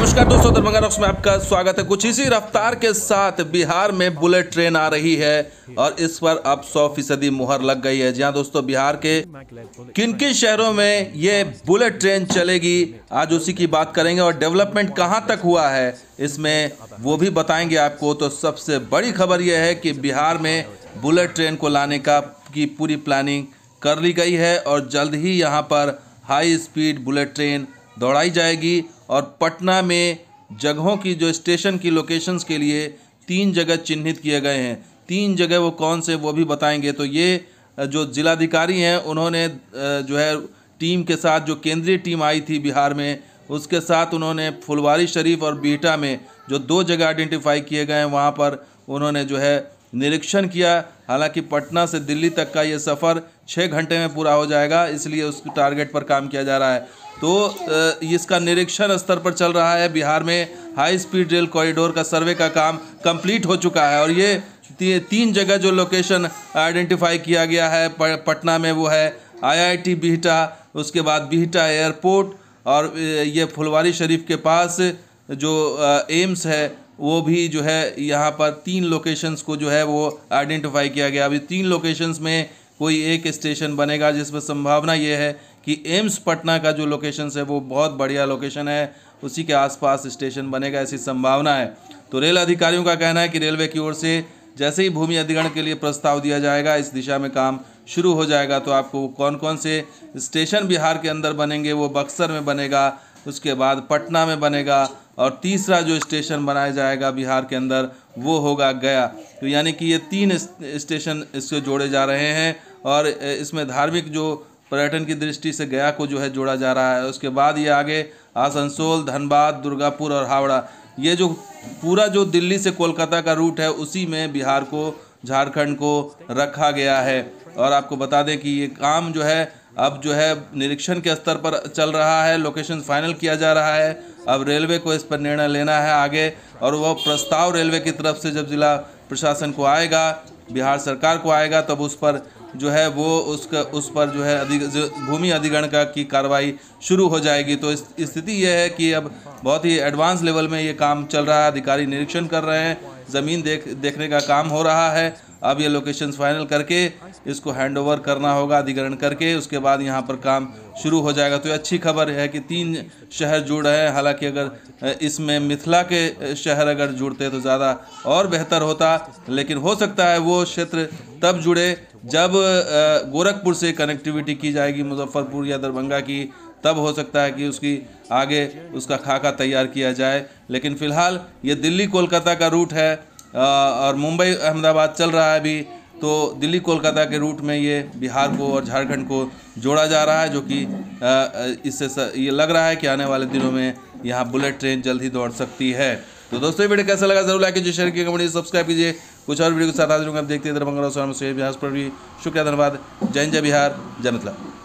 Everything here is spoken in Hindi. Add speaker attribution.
Speaker 1: नमस्कार दोस्तों दरभंगा रॉक्स में आपका स्वागत है कुछ इसी रफ्तार के साथ बिहार में बुलेट ट्रेन आ रही है और इस पर अब सौ फीसदी मुहर लग गई है जहां दोस्तों बिहार के किन किन शहरों में ये बुलेट ट्रेन चलेगी आज उसी की बात करेंगे और डेवलपमेंट कहां तक हुआ है इसमें वो भी बताएंगे आपको तो सबसे बड़ी खबर यह है कि बिहार में बुलेट ट्रेन को लाने का की पूरी प्लानिंग कर ली गई है और जल्द ही यहाँ पर हाई स्पीड बुलेट ट्रेन दौड़ाई जाएगी और पटना में जगहों की जो स्टेशन की लोकेशंस के लिए तीन जगह चिन्हित किए गए हैं तीन जगह वो कौन से वो भी बताएंगे तो ये जो जिलाधिकारी हैं उन्होंने जो है टीम के साथ जो केंद्रीय टीम आई थी बिहार में उसके साथ उन्होंने फुलवारी शरीफ और बीटा में जो दो जगह आइडेंटिफाई किए गए हैं वहाँ पर उन्होंने जो है निरीक्षण किया हालांकि पटना से दिल्ली तक का ये सफ़र छः घंटे में पूरा हो जाएगा इसलिए उस टारगेट पर काम किया जा रहा है तो इसका निरीक्षण स्तर पर चल रहा है बिहार में हाई स्पीड रेल कॉरिडोर का सर्वे का काम कंप्लीट हो चुका है और ये ती, तीन जगह जो लोकेशन आइडेंटिफाई किया गया है पटना में वो है आईआईटी बिहटा उसके बाद बिहटा एयरपोर्ट और ये फुलवारी शरीफ के पास जो एम्स है वो भी जो है यहाँ पर तीन लोकेशंस को जो है वो आइडेंटिफाई किया गया अभी तीन लोकेशंस में कोई एक स्टेशन बनेगा जिसमें संभावना ये है कि एम्स पटना का जो लोकेशन है वो बहुत बढ़िया लोकेशन है उसी के आसपास स्टेशन बनेगा ऐसी संभावना है तो रेल अधिकारियों का कहना है कि रेलवे की ओर से जैसे ही भूमि अधिग्रहण के लिए प्रस्ताव दिया जाएगा इस दिशा में काम शुरू हो जाएगा तो आपको कौन कौन से स्टेशन बिहार के अंदर बनेंगे वो बक्सर में बनेगा उसके बाद पटना में बनेगा और तीसरा जो स्टेशन बनाया जाएगा बिहार के अंदर वो होगा गया तो यानी कि ये तीन स्टेशन इससे जोड़े जा रहे हैं और इसमें धार्मिक जो पर्यटन की दृष्टि से गया को जो है जोड़ा जा रहा है उसके बाद ये आगे आसनसोल धनबाद दुर्गापुर और हावड़ा ये जो पूरा जो दिल्ली से कोलकाता का रूट है उसी में बिहार को झारखंड को रखा गया है और आपको बता दें कि ये काम जो है अब जो है निरीक्षण के स्तर पर चल रहा है लोकेशन फाइनल किया जा रहा है अब रेलवे को इस पर निर्णय लेना है आगे और वह प्रस्ताव रेलवे की तरफ से जब जिला प्रशासन को आएगा बिहार सरकार को आएगा तब उस पर जो है वो उसका उस पर जो है अधिक भूमि अधिग्रहण का की कार्रवाई शुरू हो जाएगी तो स्थिति यह है कि अब बहुत ही एडवांस लेवल में ये काम चल रहा है अधिकारी निरीक्षण कर रहे हैं ज़मीन देख देखने का काम हो रहा है अब ये लोकेशंस फाइनल करके इसको हैंडओवर करना होगा अधिग्रहण करके उसके बाद यहाँ पर काम शुरू हो जाएगा तो ये अच्छी खबर है कि तीन शहर जुड़ रहे हैं हालांकि अगर इसमें मिथिला के शहर अगर जुड़ते तो ज़्यादा और बेहतर होता लेकिन हो सकता है वो क्षेत्र तब जुड़े जब गोरखपुर से कनेक्टिविटी की जाएगी मुजफ्फरपुर या दरभंगा की तब हो सकता है कि उसकी आगे उसका खाका तैयार किया जाए लेकिन फ़िलहाल ये दिल्ली कोलकाता का रूट है और मुंबई अहमदाबाद चल रहा है अभी तो दिल्ली कोलकाता के रूट में ये बिहार को और झारखंड को जोड़ा जा रहा है जो कि इससे ये लग रहा है कि आने वाले दिनों में यहाँ बुलेट ट्रेन जल्द ही दौड़ सकती है तो दोस्तों वीडियो कैसा लगा जरूर लाइक कीजिए शेयर कीजिए कमेंट सब्सक्राइब कीजिए कुछ और वीडियो के साथ हाजिर होंगे आप देखते हैं दरभंगा और से बिहार पर भी शुक्रिया धन्यवाद जय जय बिहार जय मतलब